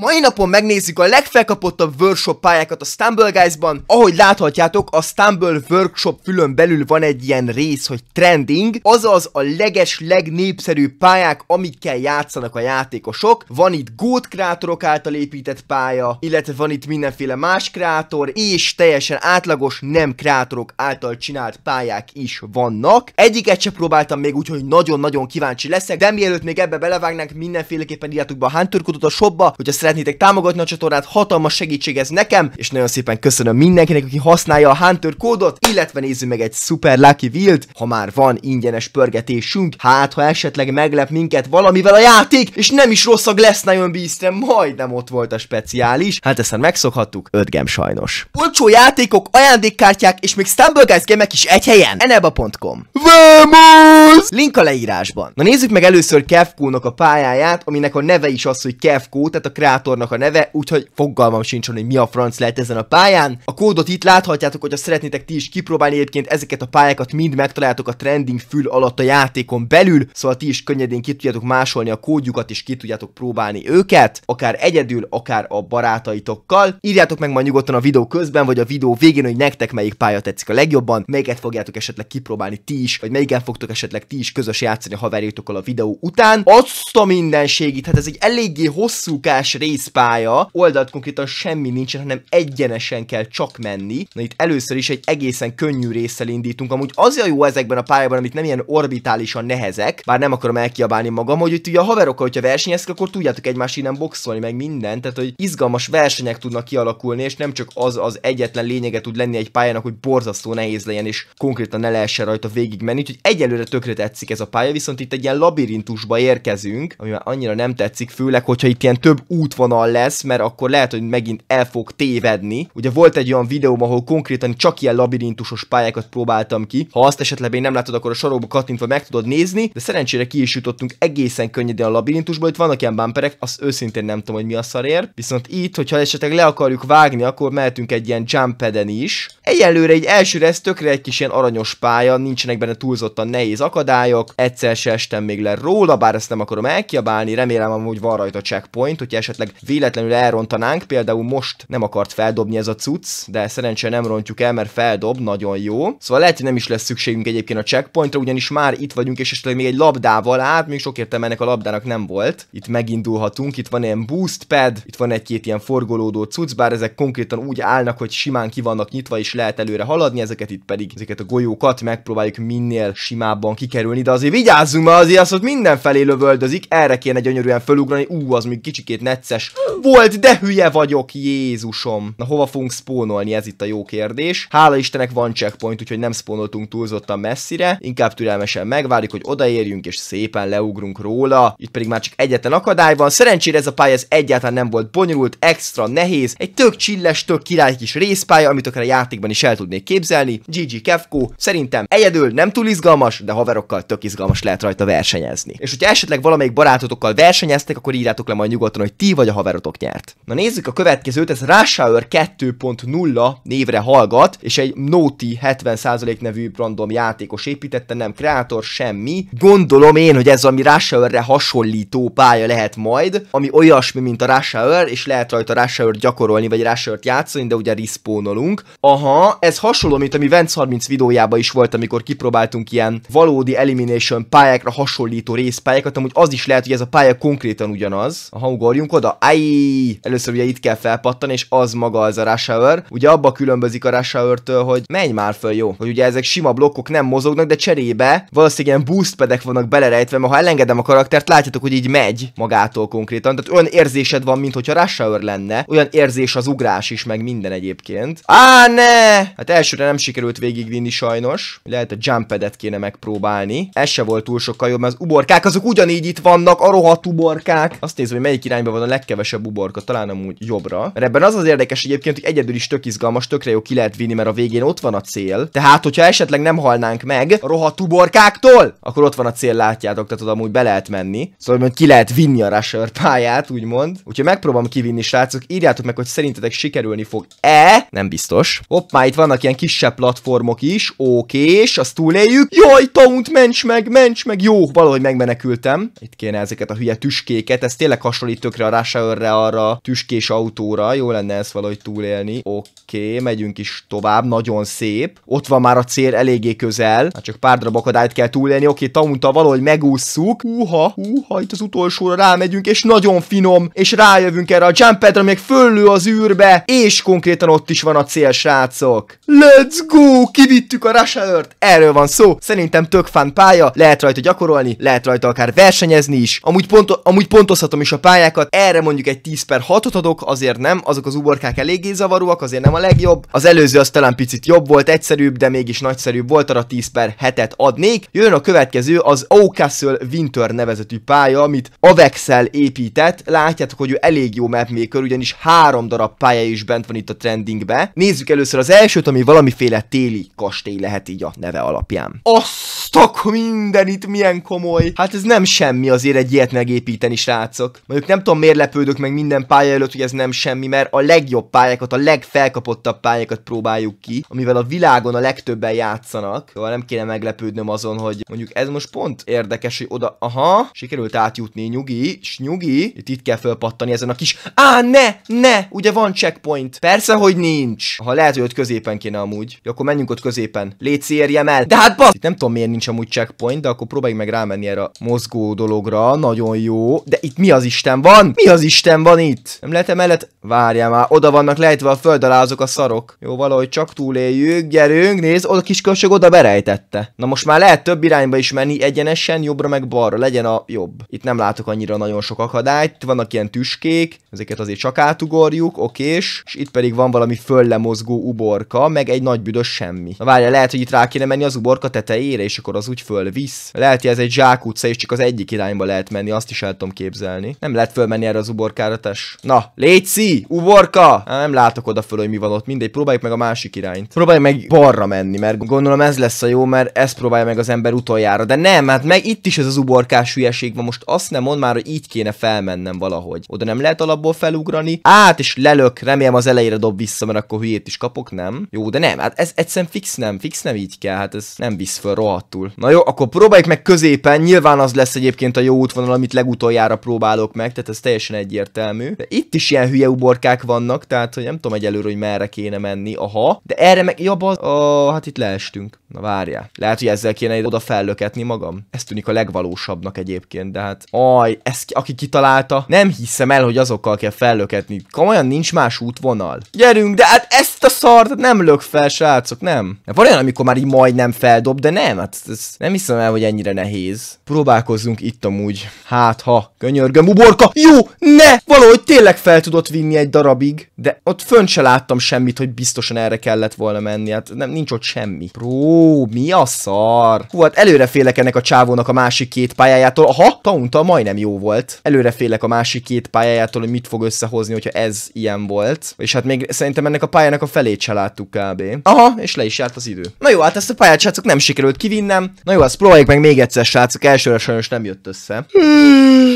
mai napon megnézzük a legfelkapottabb workshop pályákat a Stumble Guys-ban. Ahogy láthatjátok, a Stumble Workshop fülön belül van egy ilyen rész, hogy trending, azaz a leges, legnépszerűbb pályák, amikkel játszanak a játékosok. Van itt Goat krátorok által épített pálya, illetve van itt mindenféle más krátor, és teljesen átlagos, nem krátorok által csinált pályák is vannak. Egyiket se próbáltam még, úgyhogy nagyon-nagyon kíváncsi leszek, de mielőtt még ebbe belevágnánk, mindenféleképpen írjátok be a Hunter a shopba, hogy a szeretnétek támogatni a csatornát, hatalmas segítség ez nekem, és nagyon szépen köszönöm mindenkinek, aki használja a Hunter kódot, illetve nézzük meg egy Super Lucky Wild, ha már van ingyenes pörgetésünk, hát ha esetleg meglep minket valamivel a játék, és nem is rosszak lesz, nagyon bíztem, majdnem ott volt a speciális, hát ezt már megszokhattuk, 5 gem sajnos. Olcsó játékok, ajándékkártyák és még Stumble Guys gemek is egy helyen, eneba.com. Vamos! Link a leírásban. Na nézzük meg először Kevkónak a pályáját, aminek a neve is az, hogy Kevkó, tehát a kreátor szimulátornak a neve, úgyhogy fogalmam sincs, hogy mi a franc lehet ezen a pályán. A kódot itt láthatjátok, hogyha szeretnétek ti is kipróbálni, egyébként ezeket a pályákat mind megtaláltok a trending fül alatt a játékon belül, szóval ti is könnyedén ki tudjátok másolni a kódjukat, és ki tudjátok próbálni őket, akár egyedül, akár a barátaitokkal. Írjátok meg majd nyugodtan a videó közben, vagy a videó végén, hogy nektek melyik pálya tetszik a legjobban, melyiket fogjátok esetleg kipróbálni ti is, vagy melyiket fogtok esetleg ti is közös játszani a haverjaitokkal a videó után. Azt a mindenségit, hát ez egy eléggé hosszúkás rész részpálya, oldalt konkrétan semmi nincsen, hanem egyenesen kell csak menni. Na itt először is egy egészen könnyű résszel indítunk, amúgy az a jó ezekben a pályában, amit nem ilyen orbitálisan nehezek, bár nem akarom elkiabálni magam, hogy itt ugye a haverokkal, hogyha versenyezk, akkor tudjátok egymás innen boxolni, meg mindent, tehát hogy izgalmas versenyek tudnak kialakulni, és nem csak az az egyetlen lényege tud lenni egy pályának, hogy borzasztó nehéz legyen, és konkrétan ne lehessen rajta menni. úgyhogy egyelőre tökre tetszik ez a pálya, viszont itt egy ilyen labirintusba érkezünk, ami már annyira nem tetszik, főleg, hogyha itt ilyen több út útvonal lesz, mert akkor lehet, hogy megint el fog tévedni. Ugye volt egy olyan videóm, ahol konkrétan csak ilyen labirintusos pályákat próbáltam ki. Ha azt esetleg még nem látod, akkor a sarokba kattintva meg tudod nézni, de szerencsére ki is jutottunk egészen könnyedén a labirintusból. Itt vannak ilyen bumperek, Az őszintén nem tudom, hogy mi a szarért. Viszont itt, hogyha esetleg le akarjuk vágni, akkor mehetünk egy ilyen jumpeden is. Egyelőre egy elsőre ez tökre egy kis ilyen aranyos pálya, nincsenek benne túlzottan nehéz akadályok. Egyszer se estem még le róla, bár ezt nem akarom elkiabálni, remélem amúgy van rajta checkpoint, hogyha esetleg esetleg véletlenül elrontanánk, például most nem akart feldobni ez a cucc, de szerencsére nem rontjuk el, mert feldob, nagyon jó. Szóval lehet, hogy nem is lesz szükségünk egyébként a checkpointra, ugyanis már itt vagyunk, és esetleg még egy labdával át, még sok értem ennek a labdának nem volt. Itt megindulhatunk, itt van ilyen boost pad, itt van egy-két ilyen forgolódó cucc, bár ezek konkrétan úgy állnak, hogy simán ki vannak nyitva, és lehet előre haladni, ezeket itt pedig, ezeket a golyókat megpróbáljuk minél simábban kikerülni, de azért vigyázzunk, mert azért az, hogy mindenfelé lövöldözik, erre kéne gyönyörűen fölugrani, ú, az még kicsikét necces, vicces. Volt, de hülye vagyok, Jézusom. Na hova fogunk spónolni, ez itt a jó kérdés. Hála Istenek van checkpoint, úgyhogy nem spónoltunk túlzottan messzire. Inkább türelmesen megvárjuk, hogy odaérjünk, és szépen leugrunk róla. Itt pedig már csak egyetlen akadály van. Szerencsére ez a pálya ez egyáltalán nem volt bonyolult, extra nehéz. Egy tök csilles, tök király kis részpálya, amit akár a játékban is el tudnék képzelni. GG Kefko, szerintem egyedül nem túl izgalmas, de haverokkal tök izgalmas lehet rajta versenyezni. És hogyha esetleg valamelyik barátotokkal versenyeztek, akkor írjátok le majd nyugodtan, hogy ti vagy a haverotok nyert. Na nézzük a következőt, ez Rush Hour 2.0 névre hallgat, és egy Noti 70% nevű random játékos építette, nem kreátor, semmi. Gondolom én, hogy ez ami Rush Hour-re hasonlító pálya lehet majd, ami olyasmi, mint a Rush Hour, és lehet rajta Rush Hour gyakorolni, vagy Rush Hour-t játszani, de ugye respawnolunk. Aha, ez hasonló, mint ami Vence 30 videójában is volt, amikor kipróbáltunk ilyen valódi elimination pályákra hasonlító részpályákat, amúgy az is lehet, hogy ez a pálya konkrétan ugyanaz. Aha, ugorjunk oda mondta, először ugye itt kell felpattani, és az maga az a rush hour. Ugye abba különbözik a rush hour-től, hogy menj már föl, jó. Hogy ugye ezek sima blokkok nem mozognak, de cserébe valószínűleg ilyen boost pedek vannak belerejtve, mert ha elengedem a karaktert, látjátok, hogy így megy magától konkrétan. Tehát olyan érzésed van, mintha rush hour lenne, olyan érzés az ugrás is, meg minden egyébként. Á, ne! Hát elsőre nem sikerült végigvinni sajnos. Lehet a jump pedet kéne megpróbálni. Ez se volt túl sokkal jobb, mert az uborkák azok ugyanígy itt vannak, a rohadt uborkák. Azt nézem, hogy melyik irányba van a leg legkevesebb uborka, talán amúgy jobbra. Mert ebben az az érdekes egyébként, hogy egyedül is tök izgalmas, tökre jó ki lehet vinni, mert a végén ott van a cél. Tehát, hogyha esetleg nem halnánk meg a rohadt uborkáktól, akkor ott van a cél, látjátok, tehát oda amúgy be lehet menni. Szóval hogy ki lehet vinni a Rusher pályát, úgymond. Úgyhogy megpróbálom kivinni, srácok. Írjátok meg, hogy szerintetek sikerülni fog-e? Nem biztos. Hopp, már itt vannak ilyen kisebb platformok is. oké, és azt túléljük. Jaj, taunt, ments meg, ments meg. Jó, valahogy megmenekültem. Itt kéne ezeket a hülye tüskéket. Ez tényleg hasonlít tökre a Marshallre arra tüskés autóra, jó lenne ezt valahogy túlélni. Oké, okay, megyünk is tovább, nagyon szép. Ott van már a cél eléggé közel, hát csak pár darab akadályt kell túlélni. Oké, okay, Taunta valahogy megússzuk. Húha, húha, itt az utolsóra rámegyünk, és nagyon finom, és rájövünk erre a jumpetre, még föllő az űrbe, és konkrétan ott is van a cél, srácok. Let's go! Kivittük a Rushert! Erről van szó. Szerintem tök fán pálya, lehet rajta gyakorolni, lehet rajta akár versenyezni is. Amúgy, ponto amúgy pontozhatom is a pályákat, erre erre mondjuk egy 10 per 6-ot adok, azért nem, azok az uborkák eléggé zavaróak, azért nem a legjobb. Az előző az talán picit jobb volt, egyszerűbb, de mégis nagyszerűbb volt, arra 10 per 7-et adnék. Jön a következő, az Oakcastle Winter nevezetű pálya, amit Avexel épített. Látjátok, hogy ő elég jó mapmaker, ugyanis három darab pálya is bent van itt a trendingbe. Nézzük először az elsőt, ami valamiféle téli kastély lehet így a neve alapján. Aztak minden itt milyen komoly! Hát ez nem semmi azért egy ilyet megépíteni, srácok. Mondjuk nem tudom miért lepődök meg minden pálya előtt, hogy ez nem semmi, mert a legjobb pályákat, a legfelkapottabb pályákat próbáljuk ki, amivel a világon a legtöbben játszanak. Jó, szóval nem kéne meglepődnöm azon, hogy mondjuk ez most pont érdekes, hogy oda, aha, sikerült átjutni, nyugi, nyugi. itt, itt kell fölpattani ezen a kis, á, ne, ne, ugye van checkpoint. Persze, hogy nincs. Ha lehet, hogy ott középen kéne amúgy. Jó, akkor menjünk ott középen. Léci érjem el. De hát basz! Itt nem tudom, miért nincs amúgy checkpoint, de akkor próbálj meg rámenni erre a mozgó dologra. Nagyon jó. De itt mi az Isten van? Mi az az Isten van itt? Nem lehet emellett? Várjál már, oda vannak lejtve a föld alá azok a szarok. Jó, valahogy csak túléljük, gyerünk, nézd, oda kis kölcsög oda berejtette. Na most már lehet több irányba is menni, egyenesen, jobbra meg balra, legyen a jobb. Itt nem látok annyira nagyon sok akadályt, itt vannak ilyen tüskék, ezeket azért csak átugorjuk, okés, és itt pedig van valami föllemozgó uborka, meg egy nagy büdös semmi. Na várjál, lehet, hogy itt rá kéne menni az uborka tetejére, és akkor az úgy fölvisz. Lehet, hogy ez egy zsákutca, és csak az egyik irányba lehet menni, azt is el tudom képzelni. Nem lehet fölmenni erre az uborkára, tes. Na, léci, uborka! Á, nem látok oda föl, hogy mi van ott. Mindegy, próbáljuk meg a másik irányt. Próbálj meg balra menni, mert gondolom ez lesz a jó, mert ezt próbálja meg az ember utoljára. De nem, hát meg itt is ez az uborkás hülyeség van. Most azt nem mond már, hogy így kéne felmennem valahogy. Oda nem lehet alapból felugrani. Át is lelök, remélem az elejére dob vissza, mert akkor hülyét is kapok, nem? Jó, de nem, hát ez egyszerűen fix nem, fix nem így kell, hát ez nem visz föl rohadtul. Na jó, akkor próbáljuk meg középen, nyilván az lesz egyébként a jó útvonal, amit legutoljára próbálok meg, tehát ez teljesen teljesen egyértelmű. De itt is ilyen hülye uborkák vannak, tehát hogy nem tudom egyelőre, hogy merre kéne menni, aha. De erre meg, jobb az, oh, hát itt leestünk. Na várjál. Lehet, hogy ezzel kéne oda fellöketni magam. Ez tűnik a legvalósabbnak egyébként, de hát... Aj, ki, aki kitalálta, nem hiszem el, hogy azokkal kell fellöketni. Komolyan nincs más útvonal. Gyerünk, de hát ezt a szart nem lök fel, srácok, nem. Hát van olyan, amikor már így majdnem feldob, de nem, hát ez nem hiszem el, hogy ennyire nehéz. Próbálkozzunk itt amúgy. Hát ha, könyörgöm, uborka! Jó, ne! Valahogy tényleg fel tudott vinni egy darabig, de ott fönt se láttam semmit, hogy biztosan erre kellett volna menni. Hát nem, nincs ott semmi. Pró, mi a szar? Hú, hát előre félek ennek a csávónak a másik két pályájától. Aha, Taunta majdnem jó volt. Előre félek a másik két pályájától, hogy mit fog összehozni, hogyha ez ilyen volt. És hát még szerintem ennek a pályának a felét se láttuk kb. Aha, és le is járt az idő. Na jó, hát ezt a pályát srácok nem sikerült kivinnem. Na jó, azt próbáljuk meg még egyszer srácok, elsőre sajnos nem jött össze. Hmm,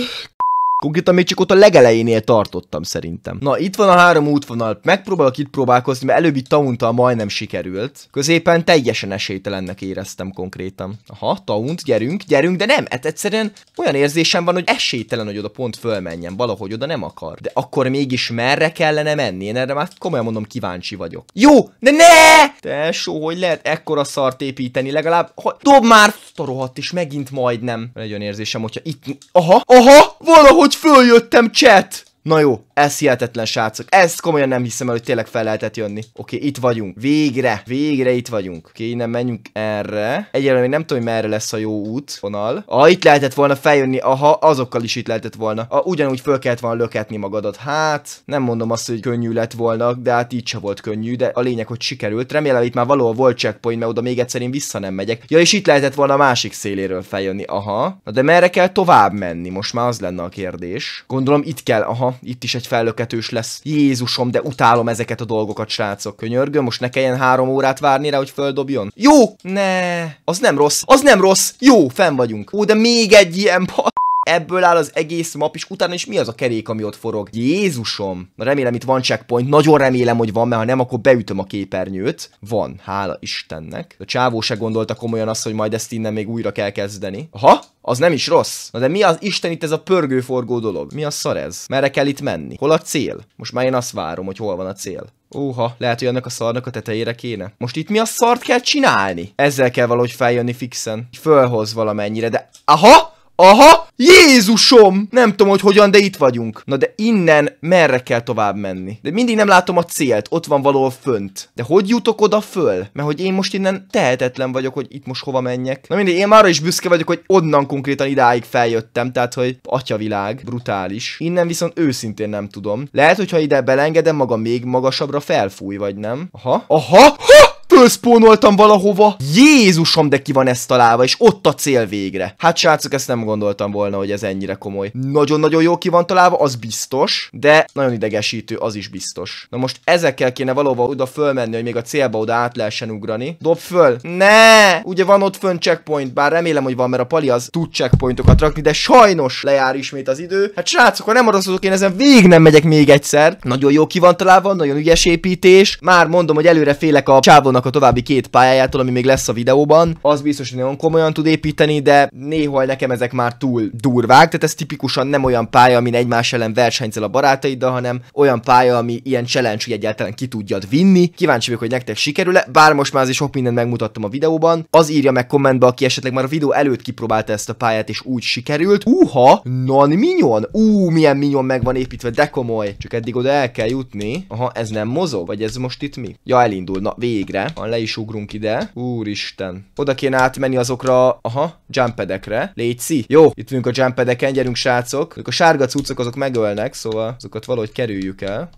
Konkrétan még csak ott a legelejénél tartottam szerintem. Na, itt van a három útvonal. Megpróbálok itt próbálkozni, mert előbbi tauntal majdnem sikerült. Középen teljesen esélytelennek éreztem konkrétan. Aha, taunt, gyerünk, gyerünk, de nem, hát egyszerűen olyan érzésem van, hogy esélytelen, hogy oda pont fölmenjen, valahogy oda nem akar. De akkor mégis merre kellene menni? Én erre már komolyan mondom kíváncsi vagyok. Jó, de ne! Tesó, hogy lehet ekkora szart építeni, legalább, hogy dob már, starohat is megint majdnem. Legyen érzésem, hogyha itt, aha, aha, valahogy hogy följöttem, chat! Na jó, ez hihetetlen, srácok. Ezt komolyan nem hiszem el, hogy tényleg fel lehetett jönni. Oké, okay, itt vagyunk. Végre. Végre itt vagyunk. Oké, okay, innen menjünk erre. Egyelőre még nem tudom, hogy merre lesz a jó út. Vonal. Ah, itt lehetett volna feljönni. Aha, azokkal is itt lehetett volna. Ah, ugyanúgy föl kellett volna löketni magadat. Hát, nem mondom azt, hogy könnyű lett volna, de hát így se volt könnyű, de a lényeg, hogy sikerült. Remélem, itt már való volt checkpoint, mert oda még egyszer én vissza nem megyek. Ja, és itt lehetett volna a másik széléről feljönni. Aha. Na de merre kell tovább menni? Most már az lenne a kérdés. Gondolom itt kell. Aha, itt is egy hogy fellöketős lesz. Jézusom, de utálom ezeket a dolgokat, srácok. Könyörgöm, most ne kelljen három órát várni rá, hogy földobjon. Jó! Ne! Az nem rossz, az nem rossz! Jó, fenn vagyunk. Ó, de még egy ilyen bal... Ebből áll az egész map, és utána is mi az a kerék, ami ott forog? Jézusom! Remélem itt van checkpoint, nagyon remélem, hogy van, mert ha nem, akkor beütöm a képernyőt. Van, hála Istennek. A csávó se gondolta komolyan azt, hogy majd ezt innen még újra kell kezdeni. Aha, az nem is rossz. Na de mi az Isten itt ez a pörgőforgó dolog? Mi a szar ez? Merre kell itt menni? Hol a cél? Most már én azt várom, hogy hol van a cél. Óha, lehet, hogy ennek a szarnak a tetejére kéne. Most itt mi a szart kell csinálni? Ezzel kell valahogy feljönni fixen. Fölhoz valamennyire, de... Aha! Aha! Jézusom! Nem tudom, hogy hogyan, de itt vagyunk. Na de innen merre kell tovább menni? De mindig nem látom a célt, ott van valahol fönt. De hogy jutok oda föl? Mert hogy én most innen tehetetlen vagyok, hogy itt most hova menjek. Na mindig, én már arra is büszke vagyok, hogy onnan konkrétan idáig feljöttem, tehát hogy atyavilág, brutális. Innen viszont őszintén nem tudom. Lehet, hogyha ide belengedem, maga még magasabbra felfúj, vagy nem? Aha. Aha! Ha! fölszpónoltam valahova. Jézusom, de ki van ezt találva, és ott a cél végre. Hát srácok, ezt nem gondoltam volna, hogy ez ennyire komoly. Nagyon-nagyon jó ki van találva, az biztos, de nagyon idegesítő, az is biztos. Na most ezekkel kéne valahova oda fölmenni, hogy még a célba oda át lehessen ugrani. Dob föl! Ne! Ugye van ott fönn checkpoint, bár remélem, hogy van, mert a pali az tud checkpointokat rakni, de sajnos lejár ismét az idő. Hát srácok, ha nem araszodok, én ezen végig nem megyek még egyszer. Nagyon jó ki van találva, nagyon ügyes építés. Már mondom, hogy előre félek a csávónak a további két pályájától, ami még lesz a videóban, az biztos, hogy nagyon komolyan tud építeni, de néhol nekem ezek már túl durvák, tehát ez tipikusan nem olyan pálya, amin egymás ellen versenyzel a barátaiddal, hanem olyan pálya, ami ilyen challenge, hogy egyáltalán ki tudjad vinni. Kíváncsi vagyok, hogy nektek sikerül-e, bár most már is, sok mindent megmutattam a videóban. Az írja meg kommentbe, aki esetleg már a videó előtt kipróbálta ezt a pályát, és úgy sikerült. Uha, non minyon! Ú, milyen minyon meg van építve, de komoly. Csak eddig oda el kell jutni. Aha, ez nem mozog? Vagy ez most itt mi? Ja, elindul. Na, végre. Van, le is ugrunk ide. Úristen. Oda kéne átmenni azokra, aha, jumpedekre. Léci. Jó, itt vagyunk a jumpedeken, gyerünk srácok. A sárga cuccok azok megölnek, szóval azokat valahogy kerüljük el.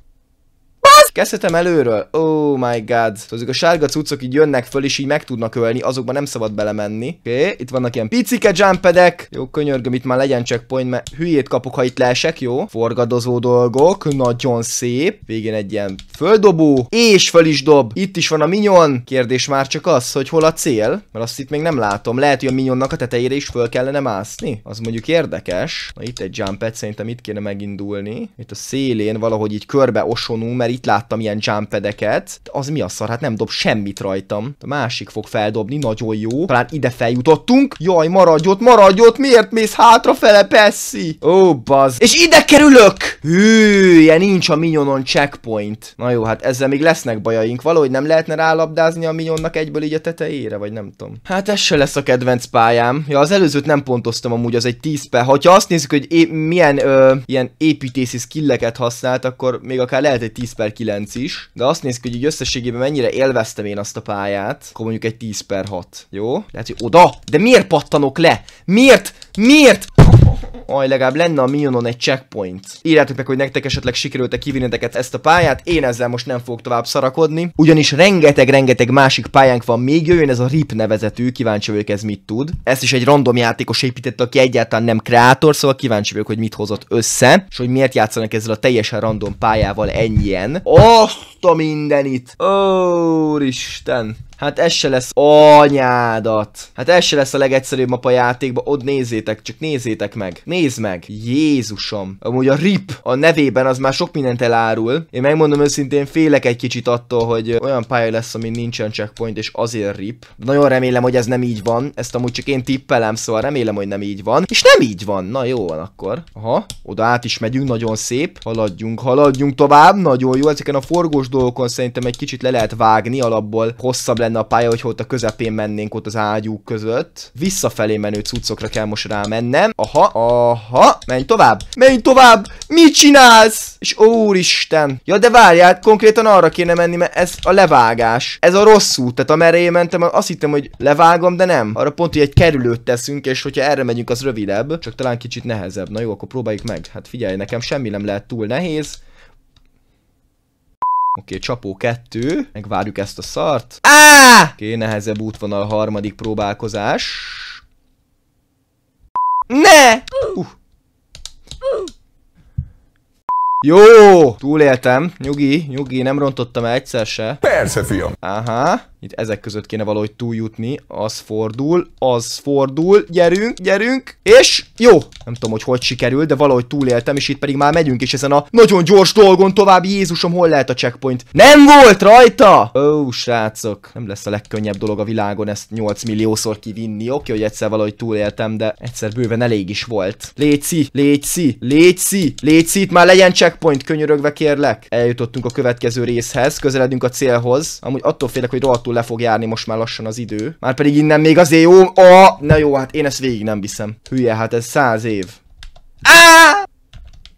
Kezdhetem előről. Oh my god. Azok a sárga cuccok így jönnek föl, és így meg tudnak ölni, azokban nem szabad belemenni. Oké, okay. itt vannak ilyen picike jumpedek. Jó, könyörgöm, itt már legyen checkpoint, mert hülyét kapok, ha itt leesek, jó? Forgadozó dolgok, nagyon szép. Végén egy ilyen földobó, és föl is dob. Itt is van a minyon. Kérdés már csak az, hogy hol a cél, mert azt itt még nem látom. Lehet, hogy a minyonnak a tetejére is föl kellene mászni. Az mondjuk érdekes. Na itt egy jumped szerintem itt kéne megindulni. Itt a szélén valahogy így körbe osonul, mert itt lát láttam ilyen jumpedeket, az mi a szar, hát nem dob semmit rajtam. A másik fog feldobni, nagyon jó. Talán ide feljutottunk. Jaj, maradj ott, maradj ott, miért mész hátrafele, Pesszi? Ó, oh, baz. És ide kerülök! Hű, Jövője nincs a minyonon checkpoint. Na jó, hát ezzel még lesznek bajaink. Valahogy nem lehetne rálabdázni a minyonnak egyből így a tetejére, vagy nem tudom. Hát ez se lesz a kedvenc pályám. Ja, az előzőt nem pontoztam amúgy, az egy 10 per. Ha azt nézzük, hogy milyen ö, ilyen építési skilleket használt, akkor még akár lehet egy 10 per 9 is. De azt nézzük, hogy így összességében mennyire élveztem én azt a pályát. Akkor mondjuk egy 10 per 6. Jó? Lehet, hogy oda? De miért pattanok le? Miért? Miért? aj, legalább lenne a minionon egy checkpoint. Írjátok meg, hogy nektek esetleg sikerült-e kivinneteket ezt a pályát, én ezzel most nem fogok tovább szarakodni, ugyanis rengeteg-rengeteg másik pályánk van még, jöjjön ez a RIP nevezetű, kíváncsi vagyok ez mit tud. Ezt is egy random játékos épített, aki egyáltalán nem kreátor, szóval kíváncsi vagyok, hogy mit hozott össze, és hogy miért játszanak ezzel a teljesen random pályával ennyien. Azt a mindenit! Ó, Isten! Hát ez se lesz anyádat. Hát ez se lesz a legegyszerűbb mapa játékba. Ott nézzétek, csak nézzétek meg. Nézzétek nézd meg! Jézusom! Amúgy a RIP a nevében az már sok mindent elárul. Én megmondom őszintén, félek egy kicsit attól, hogy olyan pálya lesz, ami nincsen checkpoint, és azért RIP. Nagyon remélem, hogy ez nem így van. Ezt amúgy csak én tippelem, szóval remélem, hogy nem így van. És nem így van! Na jó van akkor. Aha, oda át is megyünk, nagyon szép. Haladjunk, haladjunk tovább, nagyon jó. Ezeken a forgós dolgokon szerintem egy kicsit le lehet vágni, alapból hosszabb lenne a pálya, hogy ott a közepén mennénk ott az ágyúk között. Visszafelé menő cuccokra kell most rámennem. Aha, a Aha, menj tovább, menj tovább, mit csinálsz? És úristen. Ja, de várjál, konkrétan arra kéne menni, mert ez a levágás. Ez a rossz út, tehát amerre én mentem, azt hittem, hogy levágom, de nem. Arra pont, hogy egy kerülőt teszünk, és hogyha erre megyünk, az rövidebb, csak talán kicsit nehezebb. Na jó, akkor próbáljuk meg. Hát figyelj, nekem semmi nem lehet túl nehéz. Oké, okay, csapó kettő. Megvárjuk ezt a szart. Á! Oké, okay, nehezebb útvonal harmadik próbálkozás. Ne! Uh. Jó! Túléltem. Nyugi, nyugi, nem rontottam el egyszer se. Persze, fiam. Aha. Itt ezek között kéne valahogy túljutni. Az fordul, az fordul. Gyerünk, gyerünk. És jó. Nem tudom, hogy hogy sikerült, de valahogy túléltem, és itt pedig már megyünk is ezen a nagyon gyors dolgon tovább. Jézusom, hol lehet a checkpoint? Nem volt rajta! Ó, srácok. Nem lesz a legkönnyebb dolog a világon ezt 8 milliószor kivinni. Oké, hogy egyszer valahogy túléltem, de egyszer bőven elég is volt. Léci, léci, léci, léci, itt már legyen checkpoint, könyörögve kérlek. Eljutottunk a következő részhez, közeledünk a célhoz. Amúgy attól félek, hogy rohadt rohadtul le fog járni most már lassan az idő. Már pedig innen még azért jó... Oh, na jó, hát én ezt végig nem viszem. Hülye, hát ez száz év. Ah!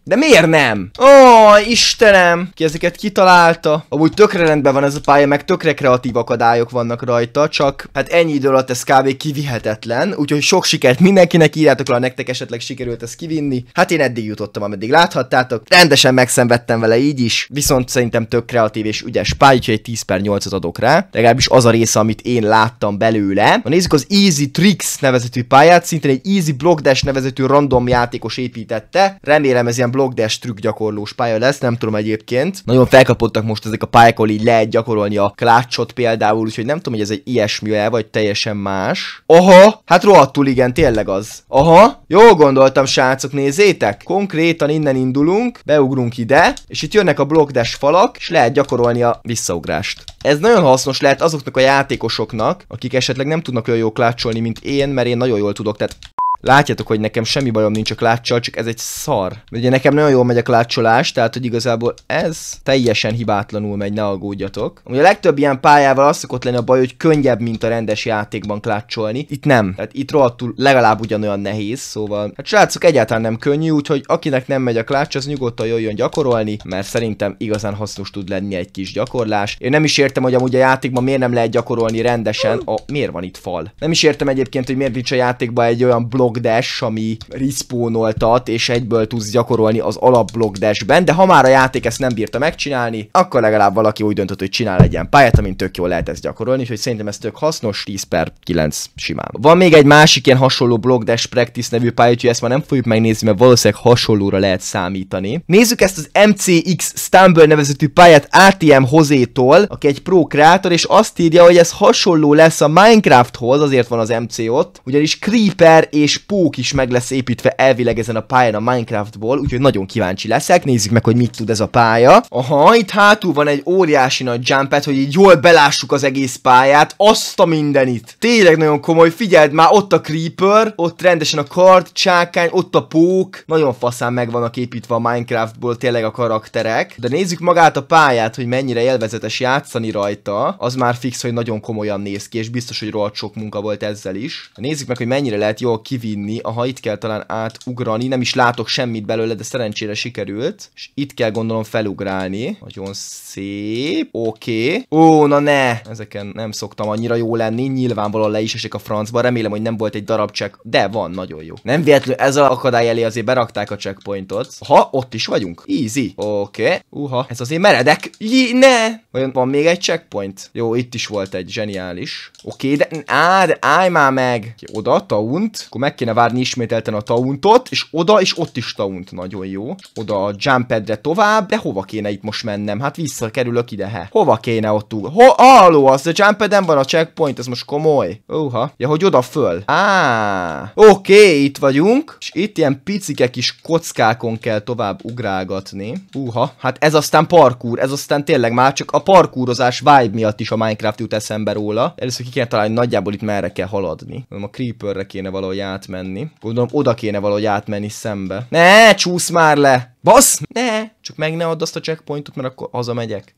De miért nem? Ó, oh, Istenem! Ki ezeket kitalálta? Amúgy tökre rendben van ez a pálya, meg tökre kreatív akadályok vannak rajta, csak hát ennyi idő alatt ez kb. kivihetetlen, úgyhogy sok sikert mindenkinek, írjátok le, nektek esetleg sikerült ezt kivinni. Hát én eddig jutottam, ameddig láthattátok, rendesen megszenvedtem vele így is, viszont szerintem tök kreatív és ügyes pálya, úgyhogy egy 10 per 8-at adok rá, legalábbis az a része, amit én láttam belőle. Ha nézzük az Easy Tricks nevezetű pályát, szintén egy Easy Block Dash nevezetű random játékos építette, remélem ez ilyen blogdes trükk gyakorlós pálya lesz, nem tudom egyébként. Nagyon felkapottak most ezek a pályák, ahol így lehet gyakorolni a klácsot például, úgyhogy nem tudom, hogy ez egy ilyesmi-e, vagy teljesen más. Aha, hát rohadtul igen, tényleg az. Aha, jó gondoltam, srácok, nézzétek. Konkrétan innen indulunk, beugrunk ide, és itt jönnek a blogdes falak, és lehet gyakorolni a visszaugrást. Ez nagyon hasznos lehet azoknak a játékosoknak, akik esetleg nem tudnak olyan jól klácsolni, mint én, mert én nagyon jól tudok, tehát Látjátok, hogy nekem semmi bajom nincs a kláccsal, csak ez egy szar. Ugye nekem nagyon jól megy a kláccsolás, tehát hogy igazából ez teljesen hibátlanul megy, ne aggódjatok. Ugye a legtöbb ilyen pályával az szokott lenni a baj, hogy könnyebb, mint a rendes játékban kláccsolni. Itt nem. Tehát itt rohadtul legalább ugyanolyan nehéz, szóval. Hát srácok, egyáltalán nem könnyű, úgyhogy akinek nem megy a kláccs, az nyugodtan jöjjön gyakorolni, mert szerintem igazán hasznos tud lenni egy kis gyakorlás. Én nem is értem, hogy amúgy a játékban miért nem lehet gyakorolni rendesen. A miért van itt fal? Nem is értem egyébként, hogy miért nincs a játékban egy olyan blokk blockdash, ami respawnoltat, és egyből tudsz gyakorolni az alap blockdashben, de ha már a játék ezt nem bírta megcsinálni, akkor legalább valaki úgy döntött, hogy csinál egy ilyen pályát, amin tök jól lehet ezt gyakorolni, hogy szerintem ez tök hasznos, 10 per 9 simán. Van még egy másik ilyen hasonló blockdash practice nevű pálya, úgyhogy ezt már nem fogjuk megnézni, mert valószínűleg hasonlóra lehet számítani. Nézzük ezt az MCX Stumble nevezetű pályát ATM Hozétól, aki egy pro kreátor, és azt írja, hogy ez hasonló lesz a Minecrafthoz, azért van az MC ott, ugyanis Creeper és spók is meg lesz építve elvileg ezen a pályán a Minecraftból, úgyhogy nagyon kíváncsi leszek. Nézzük meg, hogy mit tud ez a pálya. Aha, itt hátul van egy óriási nagy jumpet, hogy így jól belássuk az egész pályát. Azt a mindenit! Tényleg nagyon komoly, figyeld már, ott a creeper, ott rendesen a kard, csákány, ott a pók. Nagyon faszán meg vannak építve a Minecraftból tényleg a karakterek. De nézzük magát a pályát, hogy mennyire élvezetes játszani rajta. Az már fix, hogy nagyon komolyan néz ki, és biztos, hogy rohadt sok munka volt ezzel is. Nézzük meg, hogy mennyire lehet jól kivinni vinni. aha, itt kell talán átugrani, nem is látok semmit belőle, de szerencsére sikerült, és itt kell gondolom felugrálni, nagyon szép, oké, okay. ó, na ne, ezeken nem szoktam annyira jó lenni, nyilvánvalóan le is esik a francba, remélem, hogy nem volt egy darab check, de van, nagyon jó. Nem véletlenül ez a akadály elé azért berakták a checkpointot, ha ott is vagyunk, easy, oké, okay. uha, ez azért meredek, J ne, vajon van még egy checkpoint? Jó, itt is volt egy, zseniális, oké, okay, de, á, de állj már meg, oda, taunt, akkor meg kéne várni ismételten a tauntot, és oda, és ott is taunt nagyon jó. Oda a jumpedre tovább, de hova kéne itt most mennem? Hát visszakerülök ide, he. Hova kéne ott túl? Ho Halló, az a jumpeden van a checkpoint, ez most komoly. Óha. Ja, hogy oda föl. Á. Oké, okay, itt vagyunk, és itt ilyen picike kis kockákon kell tovább ugrálgatni. Úha, hát ez aztán parkour, ez aztán tényleg már csak a parkúrozás vibe miatt is a Minecraft jut eszembe róla. Először ki kell találni nagyjából itt merre kell haladni. A creeperre kéne valahogy átmenni. Gondolom, oda kéne valahogy átmenni szembe. Ne, csúsz már le! Basz! Ne! Csak meg ne add azt a checkpointot, mert akkor hazamegyek.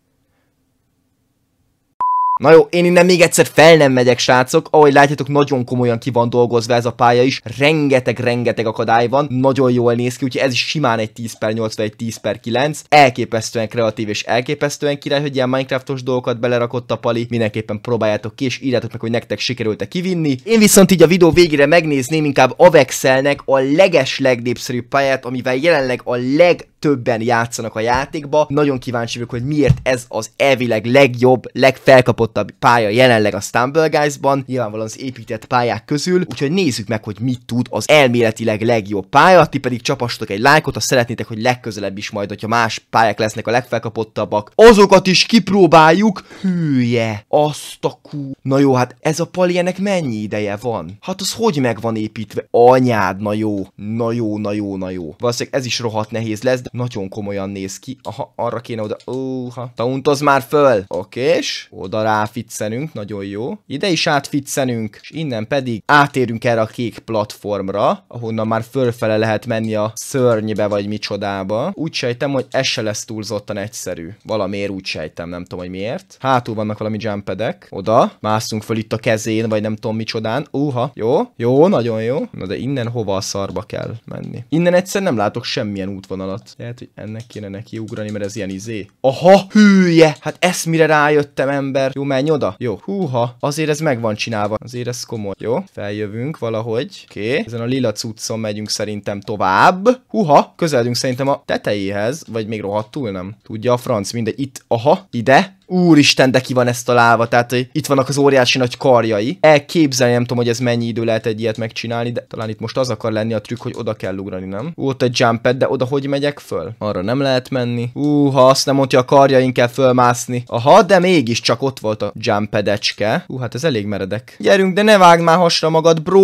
Na jó, én innen még egyszer fel nem megyek, srácok. Ahogy látjátok, nagyon komolyan ki van dolgozva ez a pálya is. Rengeteg-rengeteg akadály van. Nagyon jól néz ki, úgyhogy ez is simán egy 10 per 8 vagy egy 10 per 9. Elképesztően kreatív és elképesztően király, hogy ilyen Minecraftos dolgokat belerakott a pali. Mindenképpen próbáljátok ki, és írjátok meg, hogy nektek sikerült-e kivinni. Én viszont így a videó végére megnézném inkább Avexelnek a leges legnépszerűbb pályát, amivel jelenleg a leg többen játszanak a játékba. Nagyon kíváncsi vagyok, hogy miért ez az elvileg legjobb, legfelkapottabb pálya jelenleg a Stumble Guys-ban, nyilvánvalóan az épített pályák közül, úgyhogy nézzük meg, hogy mit tud az elméletileg legjobb pálya, ti pedig csapastok egy lájkot, ha szeretnétek, hogy legközelebb is majd, hogyha más pályák lesznek a legfelkapottabbak, azokat is kipróbáljuk. Hűje, azt a kú. Na jó, hát ez a pali ennek mennyi ideje van? Hát az hogy meg van építve? Anyád, na jó, na jó, na jó, na jó. Valószínűleg ez is rohadt nehéz lesz, de nagyon komolyan néz ki. Aha, arra kéne oda. Óha. Tauntozz már föl. Okés. Oda ráficcenünk. Nagyon jó. Ide is átficcenünk. És innen pedig átérünk erre a kék platformra, ahonnan már fölfele lehet menni a szörnybe, vagy micsodába. Úgy sejtem, hogy ez se lesz túlzottan egyszerű. Valamiért úgy sejtem, nem tudom, hogy miért. Hátul vannak valami jumpedek. Oda. Mászunk föl itt a kezén, vagy nem tudom micsodán. Uha, Jó. Jó, nagyon jó. Na de innen hova a szarba kell menni? Innen egyszer nem látok semmilyen útvonalat. Lehet, hogy ennek kéne neki ugrani, mert ez ilyen izé. Aha, hülye! Hát ezt mire rájöttem, ember. Jó, menj oda. Jó, húha. Azért ez meg van csinálva. Azért ez komoly. Jó, feljövünk valahogy. Oké. Okay. Ezen a lila cuccon megyünk szerintem tovább. Húha, közeledünk szerintem a tetejéhez, vagy még rohadtul nem. Tudja a franc, mindegy. Itt, aha, ide úristen, de ki van ezt találva, tehát hogy itt vannak az óriási nagy karjai. Elképzelni nem tudom, hogy ez mennyi idő lehet egy ilyet megcsinálni, de talán itt most az akar lenni a trükk, hogy oda kell ugrani, nem? Ú, ott egy jump de oda hogy megyek föl? Arra nem lehet menni. Ú, ha azt nem mondja, a karjaink kell fölmászni. Aha, de mégiscsak ott volt a jumpedecske. Ú, hát ez elég meredek. Gyerünk, de ne vágd már hasra magad, bro!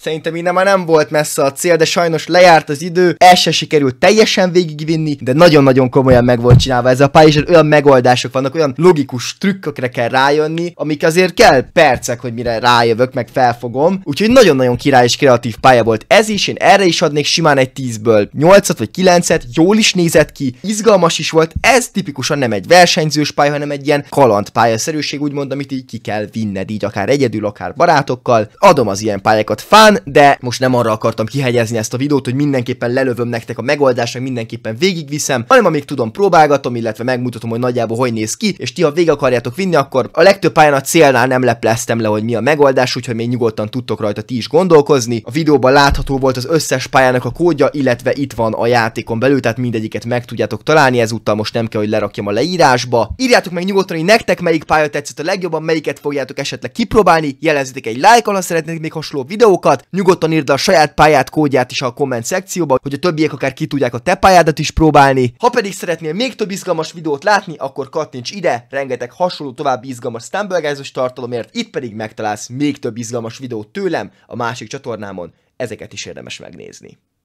Szerintem innen már nem volt messze a cél, de sajnos lejárt az idő, el se sikerült teljesen végigvinni, de nagyon-nagyon komolyan meg volt csinálva ez a pálya, olyan megoldások vannak, vannak olyan logikus trükkökre kell rájönni, amik azért kell percek, hogy mire rájövök, meg felfogom. Úgyhogy nagyon-nagyon király és kreatív pálya volt ez is, én erre is adnék simán egy 10-ből 8-at vagy 9-et, jól is nézett ki, izgalmas is volt, ez tipikusan nem egy versenyzős pálya, hanem egy ilyen kaland pályaszerűség, úgymond, amit így ki kell vinned, így akár egyedül, akár barátokkal. Adom az ilyen pályákat fán, de most nem arra akartam kihegyezni ezt a videót, hogy mindenképpen lelövöm nektek a megoldást, meg mindenképpen végigviszem, hanem amíg tudom, próbálgatom, illetve megmutatom, hogy nagyjából hogy néz ki, és ti ha végig akarjátok vinni, akkor a legtöbb pályán a célnál nem lepleztem le, hogy mi a megoldás, úgyhogy még nyugodtan tudtok rajta ti is gondolkozni. A videóban látható volt az összes pályának a kódja, illetve itt van a játékon belül, tehát mindegyiket meg tudjátok találni, ezúttal most nem kell, hogy lerakjam a leírásba. Írjátok meg nyugodtan, hogy nektek melyik pálya tetszett a legjobban, melyiket fogjátok esetleg kipróbálni, jelezzétek egy like ha szeretnék még hasonló videókat, nyugodtan írd a saját pályát, kódját is a komment szekcióba, hogy a többiek akár ki tudják a te pályádat is próbálni. Ha pedig szeretnél még több izgalmas videót látni, akkor kattints Kattints ide, rengeteg hasonló további izgalmas stumbleguys tartalomért, itt pedig megtalálsz még több izgalmas videót tőlem a másik csatornámon, ezeket is érdemes megnézni.